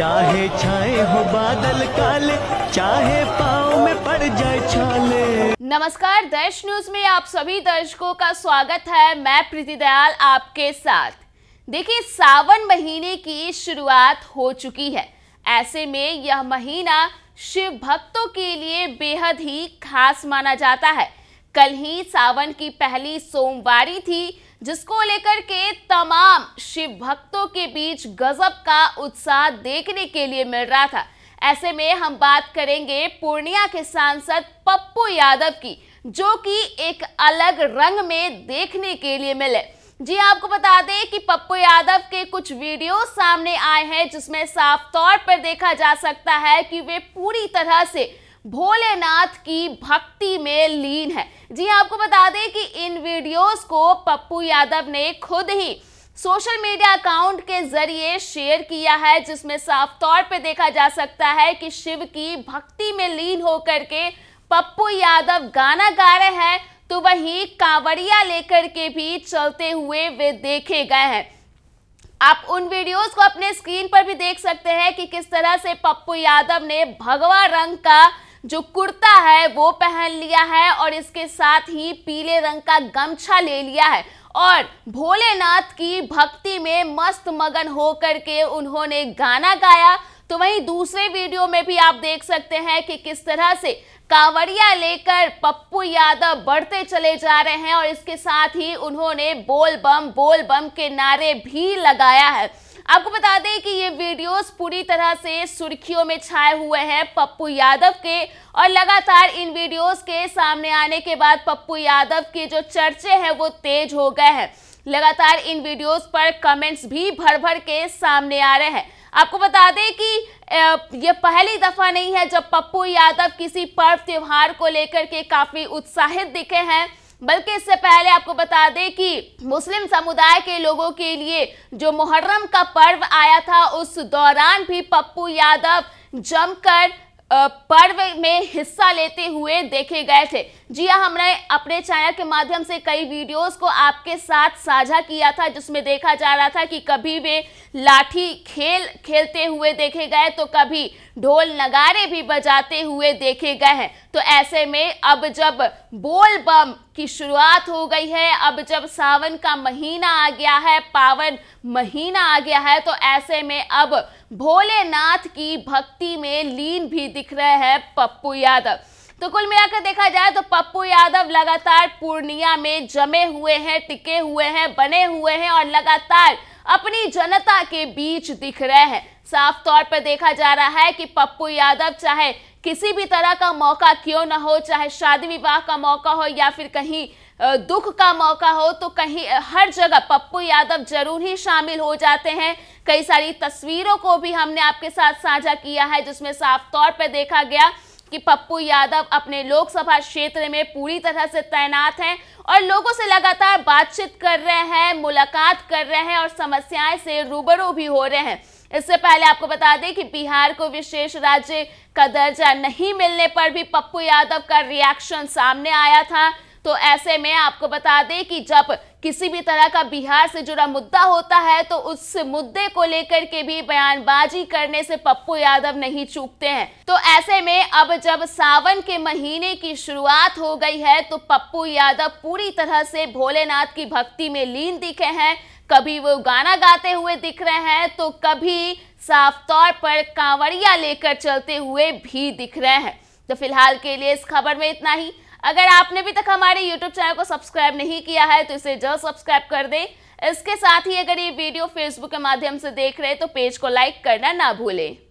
चाहे छाए हो बादल काले चाहे पाओ में पड़ जाए छाले नमस्कार दर्श न्यूज में आप सभी दर्शकों का स्वागत है मैं प्रीति दयाल आपके साथ देखिए सावन महीने की शुरुआत हो चुकी है ऐसे में यह महीना शिव भक्तों के लिए बेहद ही खास माना जाता है कल ही सावन की पहली सोमवारी थी जिसको लेकर के तमाम शिव भक्तों के बीच गजब का उत्साह देखने के लिए मिल रहा था ऐसे में हम बात करेंगे पूर्णिया के सांसद पप्पू यादव की जो कि एक अलग रंग में देखने के लिए मिले जी आपको बता दें कि पप्पू यादव के कुछ वीडियो सामने आए हैं जिसमें साफ तौर पर देखा जा सकता है कि वे पूरी तरह से भोलेनाथ की भक्ति में लीन है जी हाँ, आपको बता दें कि इन वीडियोस को पप्पू यादव ने खुद ही सोशल मीडिया अकाउंट के जरिए शेयर किया है जिसमें साफ तौर पर देखा जा सकता है कि शिव की भक्ति में लीन होकर के पप्पू यादव गाना गा रहे हैं तो वहीं कांवड़िया लेकर के भी चलते हुए वे देखे गए हैं आप उन वीडियोस को अपने स्क्रीन पर भी देख सकते हैं कि किस तरह से पप्पू यादव ने भगवा रंग का जो कुर्ता है वो पहन लिया है और इसके साथ ही पीले रंग का गमछा ले लिया है और भोलेनाथ की भक्ति में मस्त मगन होकर के उन्होंने गाना गाया तो वहीं दूसरे वीडियो में भी आप देख सकते हैं कि किस तरह से कांवड़िया लेकर पप्पू यादव बढ़ते चले जा रहे हैं और इसके साथ ही उन्होंने बोल बम बोल बम के नारे भी लगाया है आपको बता दें कि ये वीडियोस पूरी तरह से सुर्खियों में छाए हुए हैं पप्पू यादव के और लगातार इन वीडियोस के सामने आने के बाद पप्पू यादव के जो चर्चे हैं वो तेज हो गए हैं लगातार इन वीडियोस पर कमेंट्स भी भर भर के सामने आ रहे हैं आपको बता दें कि ये पहली दफ़ा नहीं है जब पप्पू यादव किसी पर्व त्यौहार को लेकर के काफ़ी उत्साहित दिखे हैं बल्कि इससे पहले आपको बता दें कि मुस्लिम समुदाय के लोगों के लिए जो मुहर्रम का पर्व आया था उस दौरान भी पप्पू यादव जमकर पर्व में हिस्सा लेते हुए देखे गए थे जी हाँ हमने अपने चैनल के माध्यम से कई वीडियोस को आपके साथ साझा किया था जिसमें देखा जा रहा था कि कभी वे लाठी खेल खेलते हुए देखे गए तो कभी ढोल नगारे भी बजाते हुए देखे गए हैं तो ऐसे में अब जब बोल बम की शुरुआत हो गई है अब जब सावन का महीना आ गया है पावन महीना आ गया है तो ऐसे में अब भोलेनाथ की भक्ति में लीन भी दिख रहे हैं पप्पू यादव तो कुल मिलाकर देखा जाए तो पप्पू यादव लगातार पूर्णिया में जमे हुए हैं टिके हुए हैं बने हुए हैं और लगातार अपनी जनता के बीच दिख रहे हैं साफ तौर पर देखा जा रहा है कि पप्पू यादव चाहे किसी भी तरह का मौका क्यों ना हो चाहे शादी विवाह का मौका हो या फिर कहीं दुख का मौका हो तो कहीं हर जगह पप्पू यादव जरूर ही शामिल हो जाते हैं कई सारी तस्वीरों को भी हमने आपके साथ साझा किया है जिसमें साफ तौर पर देखा गया कि पप्पू यादव अपने लोकसभा क्षेत्र में पूरी तरह से तैनात हैं और लोगों से लगातार बातचीत कर रहे हैं मुलाकात कर रहे हैं और समस्याएं से रूबरू भी हो रहे हैं इससे पहले आपको बता दें कि बिहार को विशेष राज्य का दर्जा नहीं मिलने पर भी पप्पू यादव का रिएक्शन सामने आया था तो ऐसे में आपको बता दें कि जब किसी भी तरह का बिहार से जुड़ा मुद्दा होता है तो उस मुद्दे को लेकर के भी बयानबाजी करने से पप्पू यादव नहीं चूकते हैं तो ऐसे में अब जब सावन के महीने की शुरुआत हो गई है तो पप्पू यादव पूरी तरह से भोलेनाथ की भक्ति में लीन दिखे हैं कभी वो गाना गाते हुए दिख रहे हैं तो कभी साफ तौर पर कांवड़िया लेकर चलते हुए भी दिख रहे हैं तो फिलहाल के लिए इस खबर में इतना ही अगर आपने अभी तक हमारे यूट्यूब चैनल को सब्सक्राइब नहीं किया है तो इसे जल्द सब्सक्राइब कर दें इसके साथ ही अगर ये वीडियो फेसबुक के माध्यम से देख रहे हैं तो पेज को लाइक करना ना भूलें